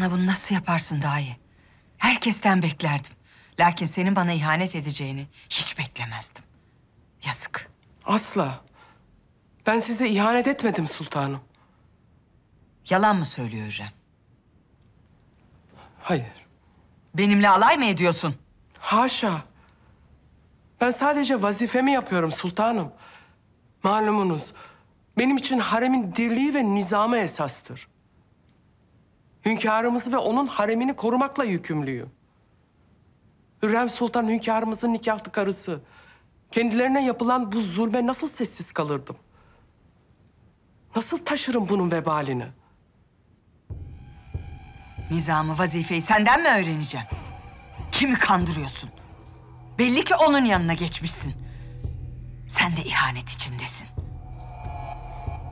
Bana bunu nasıl yaparsın dahi? Herkesten beklerdim. Lakin senin bana ihanet edeceğini hiç beklemezdim. Yazık. Asla. Ben size ihanet etmedim sultanım. Yalan mı söylüyor Hürrem? Hayır. Benimle alay mı ediyorsun? Haşa. Ben sadece vazifemi yapıyorum sultanım. Malumunuz benim için haremin dirliği ve nizamı esastır hünkârımızı ve onun haremini korumakla yükümlüyüm. Hürrem Sultan hünkârımızın nikahlı karısı. Kendilerine yapılan bu zulme nasıl sessiz kalırdım? Nasıl taşırım bunun vebalini? Nizamı vazifeyi senden mi öğreneceğim? Kimi kandırıyorsun? Belli ki onun yanına geçmişsin. Sen de ihanet içindesin.